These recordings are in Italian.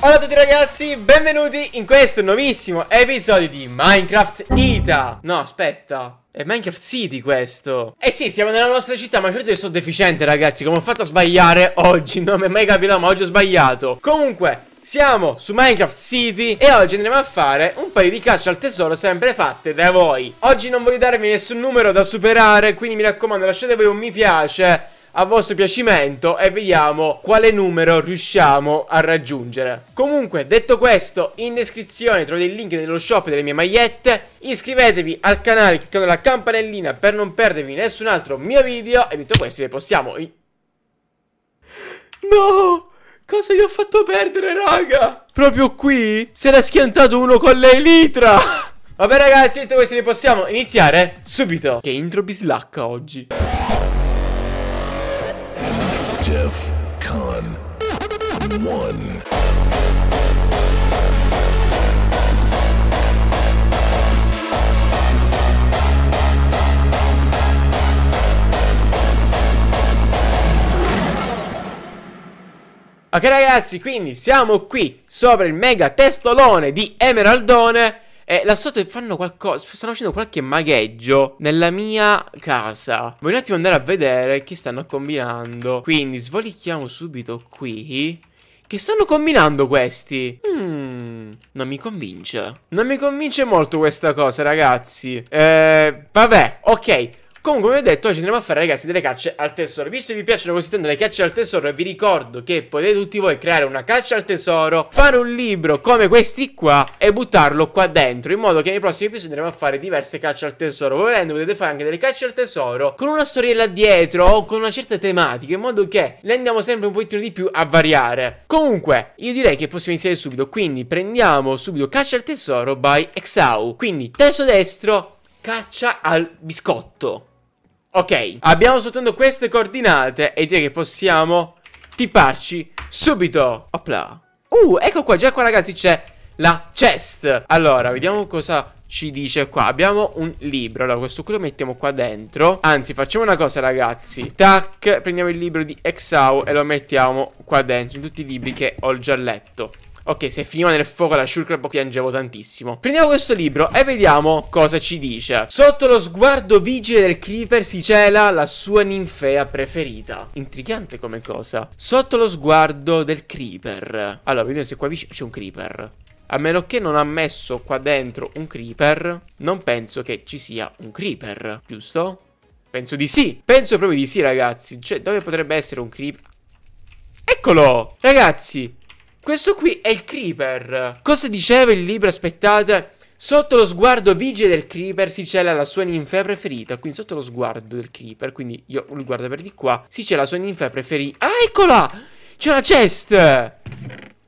Ciao a tutti ragazzi, benvenuti in questo nuovissimo episodio di Minecraft Ita No, aspetta, è Minecraft City questo Eh sì, siamo nella nostra città, ma credo che sono deficiente ragazzi Come ho fatto a sbagliare oggi, non mi è mai capitato, ma oggi ho sbagliato Comunque, siamo su Minecraft City e oggi andremo a fare un paio di caccia al tesoro sempre fatte da voi Oggi non voglio darvi nessun numero da superare, quindi mi raccomando lasciate voi un mi piace a vostro piacimento e vediamo quale numero riusciamo a raggiungere. Comunque, detto questo, in descrizione trovate il link dello shop delle mie magliette. Iscrivetevi al canale cliccando la campanellina per non perdervi nessun altro mio video. E detto questo, vi possiamo... No! Cosa gli ho fatto perdere, raga? Proprio qui si era schiantato uno con l'elitra! Vabbè ragazzi, detto questo ne possiamo iniziare subito. Che intro bislacca oggi. Def Con 1. Ok ragazzi, quindi siamo qui sopra il mega testolone di Emeraldone e eh, là sotto fanno qualcosa. Stanno facendo qualche magheggio nella mia casa. Voglio un attimo andare a vedere che stanno combinando. Quindi svolichiamo subito qui. Che stanno combinando questi? Mm, non mi convince. Non mi convince molto questa cosa, ragazzi. Eh, vabbè, ok. Comunque, come ho detto, oggi andremo a fare, ragazzi, delle cacce al tesoro. Visto che vi piacciono così tanto le cacce al tesoro, vi ricordo che potete tutti voi creare una caccia al tesoro, fare un libro come questi qua e buttarlo qua dentro, in modo che nei prossimi episodi andremo a fare diverse cacce al tesoro. Volendo, potete fare anche delle cacce al tesoro con una storiella dietro o con una certa tematica, in modo che le andiamo sempre un pochettino di più a variare. Comunque, io direi che possiamo iniziare subito, quindi prendiamo subito caccia al tesoro by Exau. Quindi, teso destro, caccia al biscotto. Ok, abbiamo soltanto queste coordinate e direi che possiamo tiparci subito. Opla. Uh, ecco qua, già qua ragazzi c'è la chest. Allora, vediamo cosa ci dice qua. Abbiamo un libro. Allora, questo qui lo mettiamo qua dentro. Anzi, facciamo una cosa, ragazzi. Tac, prendiamo il libro di Exau e lo mettiamo qua dentro, in tutti i libri che ho già letto. Ok, se finiva nel fuoco la Shulkrab piangevo tantissimo. Prendiamo questo libro e vediamo cosa ci dice. Sotto lo sguardo vigile del Creeper si cela la sua ninfea preferita. Intrigante come cosa. Sotto lo sguardo del Creeper. Allora, vediamo se qua vicino c'è un Creeper. A meno che non ha messo qua dentro un creeper, non penso che ci sia un creeper, giusto? Penso di sì, penso proprio di sì ragazzi Cioè dove potrebbe essere un creeper? Eccolo! Ragazzi, questo qui è il creeper. Cosa diceva il libro? Aspettate. Sotto lo sguardo vigile del creeper si cela la sua ninfea preferita. Quindi sotto lo sguardo del creeper, quindi io lo guardo per di qua, si cela la sua ninfea preferita. Ah, eccola! C'è una chest!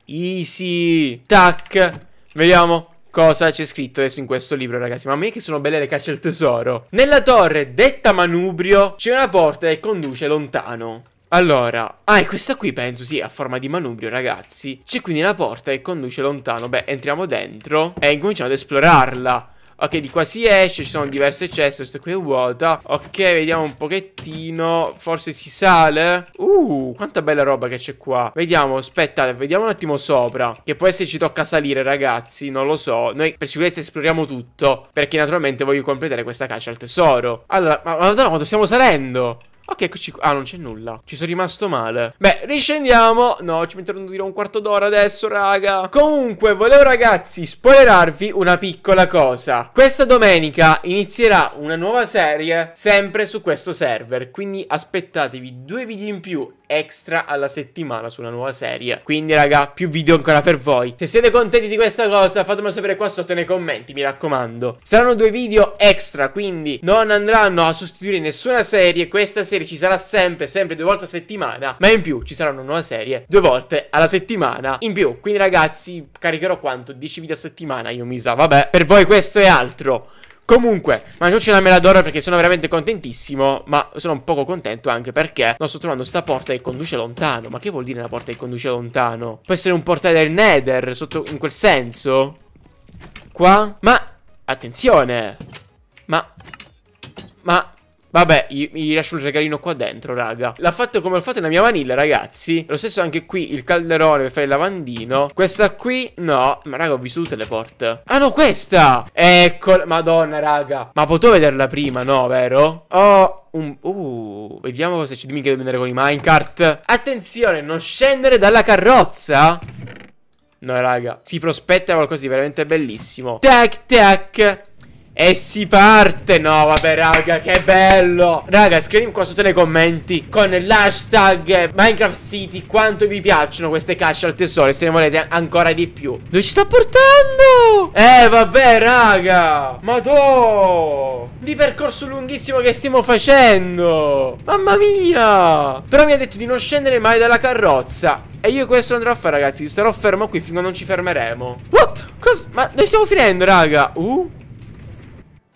Easy! Tac! Vediamo cosa c'è scritto adesso in questo libro, ragazzi. Ma a me che sono belle le cacce al tesoro. Nella torre detta Manubrio c'è una porta che conduce lontano. Allora, ah, è questa qui penso sì, a forma di manubrio, ragazzi. C'è quindi una porta che conduce lontano. Beh, entriamo dentro e incominciamo ad esplorarla. Ok, di qua si esce, ci sono diverse ceste, questa qui è vuota Ok, vediamo un pochettino Forse si sale Uh, quanta bella roba che c'è qua Vediamo, aspettate, vediamo un attimo sopra Che può essere ci tocca salire, ragazzi Non lo so, noi per sicurezza esploriamo tutto Perché naturalmente voglio completare questa caccia al tesoro Allora, ma madonna quanto stiamo salendo Ok, eccoci qua. Ah, non c'è nulla. Ci sono rimasto male. Beh, riscendiamo. No, ci metterò un quarto d'ora adesso, raga. Comunque, volevo, ragazzi, spoilerarvi una piccola cosa. Questa domenica inizierà una nuova serie, sempre su questo server. Quindi aspettatevi due video in più extra alla settimana sulla nuova serie. Quindi, raga, più video ancora per voi. Se siete contenti di questa cosa, fatemelo sapere qua sotto nei commenti, mi raccomando. Saranno due video extra, quindi non andranno a sostituire nessuna serie. Questa serie serie ci sarà sempre, sempre due volte a settimana, ma in più ci sarà una nuova serie due volte alla settimana in più. Quindi ragazzi, caricherò quanto? 10 video a settimana, io mi sa, vabbè. Per voi questo è altro. Comunque, mangiamoci una mela d'oro perché sono veramente contentissimo, ma sono un poco contento anche perché non sto trovando sta porta che conduce lontano. Ma che vuol dire una porta che conduce lontano? Può essere un portale del Nether, sotto in quel senso? Qua? Ma, attenzione! Ma, ma, Vabbè, gli, lascio il regalino qua dentro, raga. L'ha fatto come ho fatto nella mia vaniglia, ragazzi. Lo stesso anche qui, il calderone per fare il lavandino. Questa qui, no. Ma raga, ho visto tutte le porte. Ah no, questa! Eccola, madonna, raga. Ma potevo vederla prima, no, vero? Oh... Un... Uh, vediamo cosa ci dimmi che devo andare con i minecart. Attenzione, non scendere dalla carrozza. No, raga, si prospetta qualcosa di veramente bellissimo. Tac, tac. E si parte No vabbè raga che bello Raga scrivetemi qua sotto nei commenti Con l'hashtag Minecraft City Quanto vi piacciono queste cacce al tesoro Se ne volete ancora di più Dove ci sta portando? Eh vabbè raga Madò Di percorso lunghissimo che stiamo facendo Mamma mia Però mi ha detto di non scendere mai dalla carrozza E io questo andrò a fare ragazzi Starò fermo qui finché non ci fermeremo What? Cos ma noi stiamo finendo raga Uh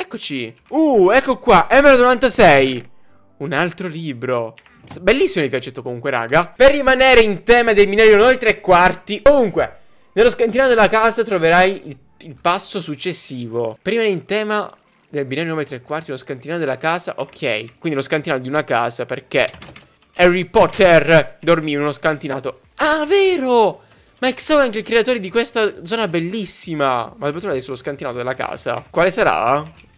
Eccoci. Uh, ecco qua, Emerald 96. Un altro libro. Bellissimo il gadget comunque, raga. Per rimanere in tema del mineri noi tre quarti. Comunque, nello scantinato della casa troverai il, il passo successivo. Per rimanere in tema del binario 9 3 quarti, lo scantinato della casa, ok. Quindi lo scantinato di una casa perché Harry Potter dormì in uno scantinato. Ah, vero! Ma Xo è anche il creatore di questa zona bellissima. Ma il patrone adesso lo scantinato della casa. Quale sarà?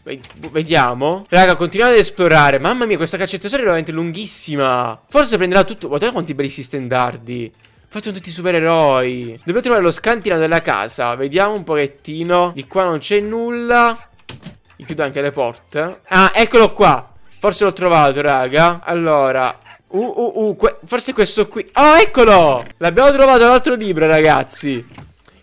Vediamo. Raga, continuiamo ad esplorare. Mamma mia, questa caccia tesori è veramente lunghissima. Forse prenderà tutto. Guardate quanti bei stendardi. Fatto tutti supereroi. Dobbiamo trovare lo scantino della casa. Vediamo un pochettino. Di qua non c'è nulla. Io chiudo anche le porte. Ah, eccolo qua. Forse l'ho trovato, raga. Allora, Uh, uh, uh, que forse questo qui. oh, eccolo! L'abbiamo trovato l'altro libro, ragazzi.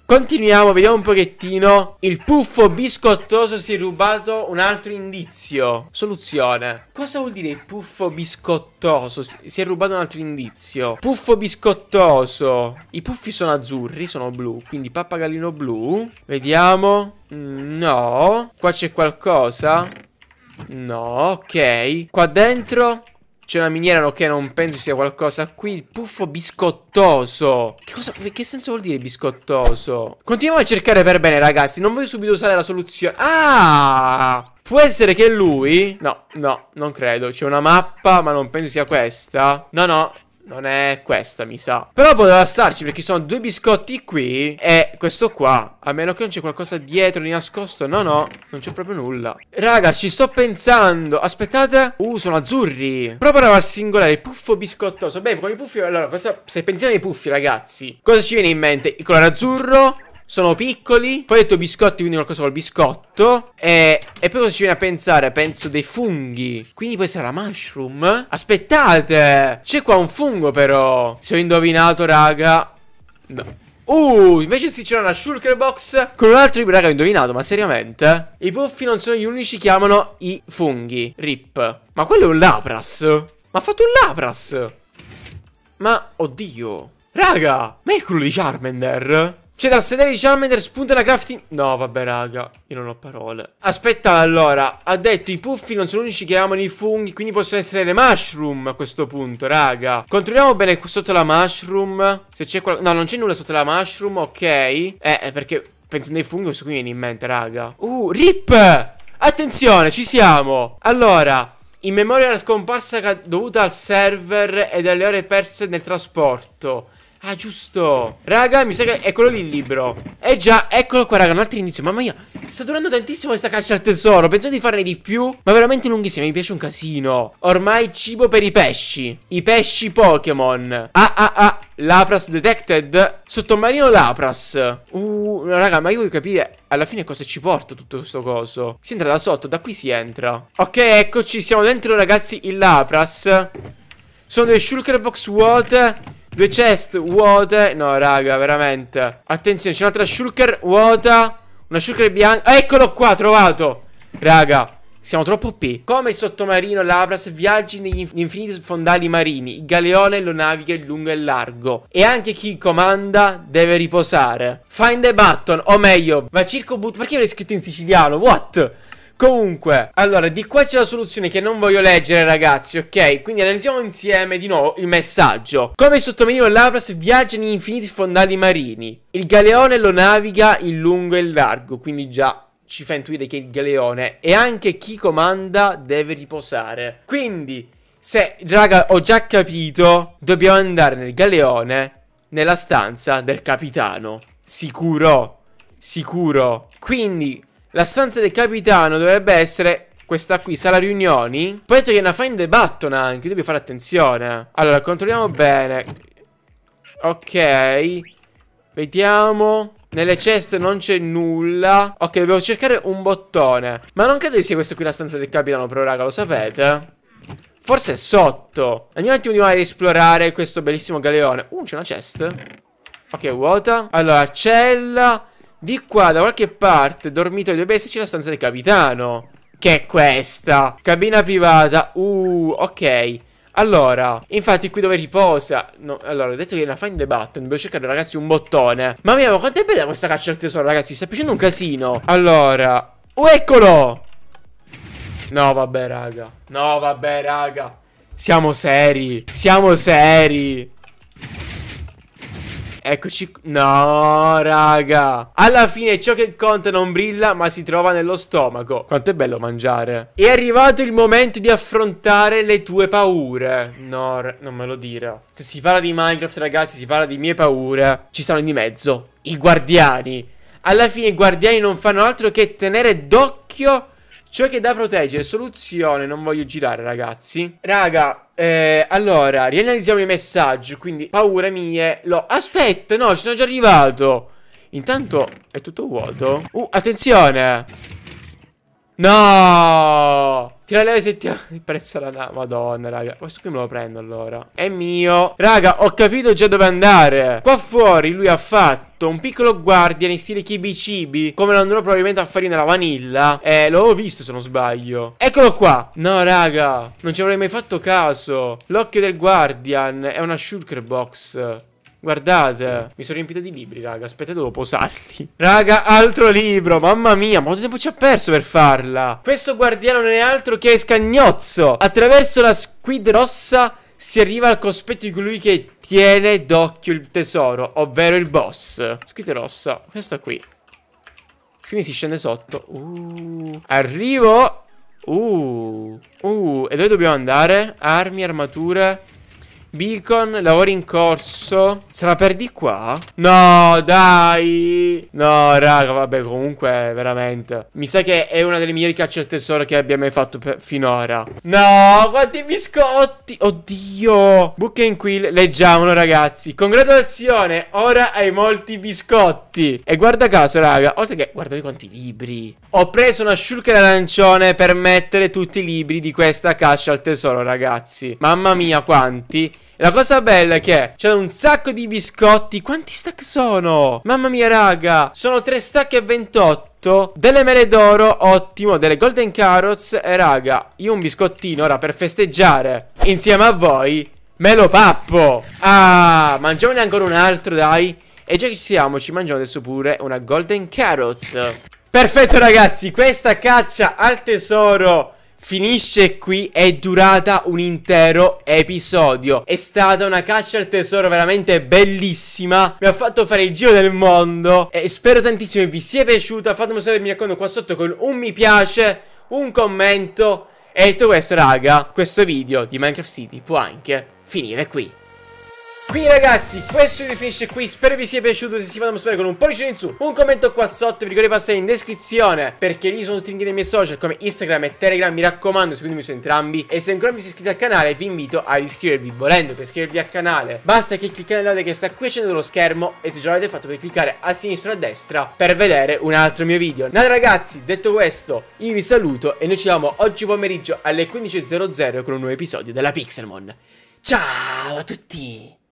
Continuiamo, vediamo un pochettino. Il puffo biscottoso si è rubato un altro indizio. Soluzione. Cosa vuol dire il puffo biscottoso? Si è rubato un altro indizio. Puffo biscottoso. I puffi sono azzurri, sono blu. Quindi pappagallino blu. Vediamo. No. Qua c'è qualcosa. No, ok. Qua dentro c'è una miniera, ok, non penso sia qualcosa qui. Il puffo biscottoso. Che cosa? Che senso vuol dire biscottoso? Continuiamo a cercare per bene, ragazzi. Non voglio subito usare la soluzione. Ah! Può essere che lui... No, no, non credo. C'è una mappa, ma non penso sia questa. No, no, non è questa, mi sa. Però poteva starci perché ci sono due biscotti qui e questo qua. A meno che non c'è qualcosa dietro di nascosto. No, no, non c'è proprio nulla. Raga, ci sto pensando. Aspettate. Uh, sono azzurri. Proviamo a singolare il puffo biscottoso. Beh, con i puffi... Allora, cosa... se pensiamo ai puffi, ragazzi, cosa ci viene in mente? Il colore azzurro, sono piccoli. Poi ho detto biscotti, quindi qualcosa col biscotto. E, e poi cosa ci viene a pensare? Penso dei funghi. Quindi questa è la mushroom. Aspettate, c'è qua un fungo però. Se ho indovinato, raga. No. Uh, invece sì c'era una shulker box con un altro raga ho indovinato, ma seriamente? I puffi non sono gli unici chiamano i funghi. Rip. Ma quello è un lapras. Ma ha fatto un lapras. Ma, oddio. Raga, ma è quello di Charmander? C'è dal sedere di Charmander spunta la crafting No vabbè raga Io non ho parole Aspetta allora Ha detto i puffi non sono unici che amano i funghi Quindi possono essere le mushroom a questo punto raga Controlliamo bene sotto la mushroom Se c'è qualcosa No non c'è nulla sotto la mushroom ok Eh, eh perché pensando ai funghi questo qui viene in mente raga Uh rip Attenzione ci siamo Allora in memoria della scomparsa dovuta al server e dalle ore perse nel trasporto Ah giusto Raga mi sa che è quello lì il libro Eh già eccolo qua raga un altro inizio Mamma mia sta durando tantissimo questa caccia al tesoro Penso di farne di più Ma veramente lunghissima mi piace un casino Ormai cibo per i pesci I pesci Pokémon Ah ah ah Lapras detected Sottomarino Lapras Uh raga ma io voglio capire alla fine cosa ci porta tutto questo coso Si entra da sotto da qui si entra Ok eccoci siamo dentro ragazzi il Lapras Sono dei shulker box Water. Due chest vuote. No, raga, veramente. Attenzione, c'è un'altra shulker vuota. Una shulker bianca. Eccolo qua, trovato. Raga. Siamo troppo P. Come il sottomarino Labras viaggi negli inf infiniti fondali marini, il galeone lo naviga in lungo e largo. E anche chi comanda deve riposare. Find the button, o meglio, ma Circo But... Perché l'hai scritto in siciliano? What? Comunque, allora, di qua c'è la soluzione che non voglio leggere, ragazzi, ok? Quindi analizziamo insieme di nuovo il messaggio. Come sottolineò Lavras viaggia negli infiniti fondali marini. Il galeone lo naviga in lungo e in largo, quindi già ci fa intuire che il galeone e anche chi comanda deve riposare. Quindi, se, raga, ho già capito, dobbiamo andare nel galeone, nella stanza del capitano. Sicuro, sicuro. Quindi la stanza del capitano dovrebbe essere questa qui, sala riunioni. Penso che una find the button anche, dobbiamo fare attenzione. Allora, controlliamo bene. Ok. Vediamo. Nelle ceste non c'è nulla. Ok, dobbiamo cercare un bottone. Ma non credo che sia questa qui la stanza del capitano, però, raga, lo sapete? Forse è sotto. Andiamo un attimo di mare a esplorare questo bellissimo galeone. Uh, c'è una chest. Ok, vuota. Allora, cella. Di qua, da qualche parte, dormito due bestie, la stanza del capitano. Che è questa. Cabina privata. Uh, ok. Allora, infatti qui dove riposa no, Allora, ho detto che è una find the button Devo cercare ragazzi un bottone Mamma mia, ma quanto è bella questa caccia al tesoro ragazzi Sta facendo un casino Allora Oh, eccolo No, vabbè raga No, vabbè raga Siamo seri Siamo seri Eccoci No raga Alla fine ciò che conta non brilla ma si trova nello stomaco Quanto è bello mangiare È arrivato il momento di affrontare le tue paure No non me lo dire Se si parla di Minecraft ragazzi si parla di mie paure Ci sono di mezzo I guardiani Alla fine i guardiani non fanno altro che tenere d'occhio Ciò che è da proteggere, soluzione, non voglio girare ragazzi Raga, eh, allora, rianalizziamo i messaggi, quindi paure mie. Lo... Aspetta, no, ci sono già arrivato. Intanto è tutto vuoto. Uh, attenzione. No! Tira leva se ti il prezzo alla nave. Madonna, raga. Questo qui me lo prendo allora. È mio. Raga, ho capito già dove andare. Qua fuori lui ha fatto un piccolo guardian in stile chibi come lo andrò probabilmente a fare nella vanilla. Eh, l'avevo visto se non sbaglio. Eccolo qua. No, raga, non ci avrei mai fatto caso. L'occhio del guardian è una shulker box. Guardate, eh, mi sono riempito di libri, raga. Aspetta, devo posarli. Raga, altro libro. Mamma mia, quanto tempo ci ha perso per farla? Questo guardiano non è altro che Scagnozzo. Attraverso la squid rossa si arriva al cospetto di colui che tiene d'occhio il tesoro, ovvero il boss. Squid rossa, questa qui. Quindi si scende sotto. Uh. Arrivo. Uh. Uh. E dove dobbiamo andare? Armi, armature. Beacon, lavori in corso. Sarà per di qua? No, dai. No, raga, vabbè, comunque, veramente. Mi sa che è una delle migliori cacce al tesoro che abbia mai fatto finora. No, quanti biscotti. Oddio. Book and Quill, leggiamolo, ragazzi. Congratulazione, ora hai molti biscotti. E guarda caso, raga, oltre che, guardate quanti libri. Ho preso una shulker arancione per mettere tutti i libri di questa caccia al tesoro, ragazzi. Mamma mia, quanti. La cosa bella è che c'è un sacco di biscotti. Quanti stack sono? Mamma mia, raga. Sono 3 stack e 28. Delle mele d'oro, ottimo Delle golden carrots E raga, io un biscottino ora per festeggiare Insieme a voi Me lo pappo Ah, mangiamone ancora un altro dai E già ci siamo ci mangiamo adesso pure una golden carrots Perfetto ragazzi, questa caccia al tesoro Finisce qui, è durata un intero episodio È stata una caccia al tesoro veramente bellissima Mi ha fatto fare il giro del mondo E spero tantissimo che vi sia piaciuta Fatemi sapere, mi raccomando, qua sotto con un mi piace Un commento E tutto questo raga, questo video di Minecraft City può anche finire qui quindi ragazzi questo video finisce qui Spero vi sia piaciuto Se si fanno spero con un pollice in su Un commento qua sotto Vi ricordo di passare in descrizione Perché lì sono tutti i link dei miei social Come Instagram e Telegram Mi raccomando seguitemi su entrambi E se ancora non vi siete iscritti al canale Vi invito ad iscrivervi Volendo per iscrivervi al canale Basta che cliccate nella che sta qui accendendo lo schermo E se già l'avete fatto per cliccare a sinistra o a destra Per vedere un altro mio video Nada ragazzi detto questo Io vi saluto E noi ci vediamo oggi pomeriggio alle 15.00 Con un nuovo episodio della Pixelmon Ciao a tutti